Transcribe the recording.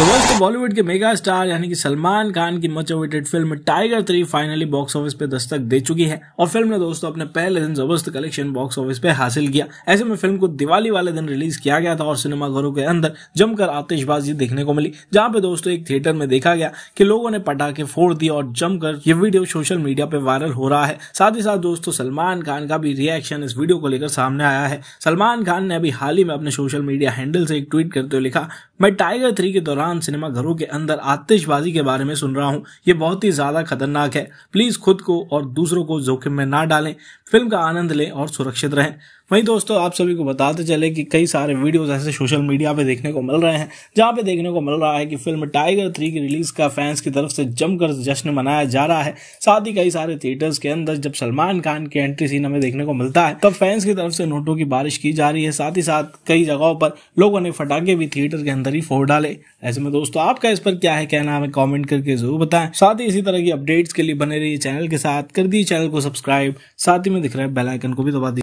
तो दोस्तों बॉलीवुड के मेगा स्टार यानी कि सलमान खान की much awaited film Tiger three finally box office पे दस्तक दे चुकी है और फिल्म ने दोस्तों अपने पहले दिन जबरदस्त कलेक्शन बॉक्स ऑफिस पे हासिल किया ऐसे में फिल्म को दिवाली वाले दिन रिलीज किया गया था और सिनेमाघरों के अंदर जमकर आतिशबाजी देखने को मिली जहाँ पे दोस्तों एक थिएटर में देखा गया कि लोगों ने पटाखे फोड़ दिए और जमकर ये वीडियो सोशल मीडिया पे वायरल हो रहा है साथ ही साथ दोस्तों सलमान खान का भी रिएक्शन इस वीडियो को लेकर सामने आया है सलमान खान ने अभी हाल ही में अपने सोशल मीडिया हैंडल से एक ट्वीट करते हुए लिखा मैं टाइगर थ्री के दौरान पाकिस्तान सिनेमा घरों के अंदर आतिशबाजी के बारे में सुन रहा हूँ ये बहुत ही ज़्यादा खतरनाक है प्लीज़ खुद को और दूसरों को जोखिम में ना डालें फिल्म का आनंद लें और सुरक्षित रहें वहीं दोस्तों आप सभी को बताते चले कि कई सारे वीडियोस ऐसे सोशल मीडिया पे देखने को मिल रहे हैं जहाँ पे देखने को मिल रहा है कि फिल्म टाइगर थ्री की रिलीज का फैंस की तरफ से जमकर जश्न मनाया जा रहा है साथ ही कई सारे थिएटर्स के अंदर जब सलमान खान की एंट्री सीन हमें देखने को मिलता है तब फैंस की तरफ से नोटों की बारिश की जा रही है साथ ही साथ कई जगहों पर लोगों ने फटाके भी थिएटर के अंदर ही फोड़ डाले ऐसे में दोस्तों आपका इस पर क्या है कहना हमें कॉमेंट करके जरूर बताए साथ ही इसी तरह की अपडेट्स के लिए बने रही चैनल के साथ कर दिए चैनल को सब्सक्राइब साथ ही में दिख रहे बेलाइकन को भी दबा दी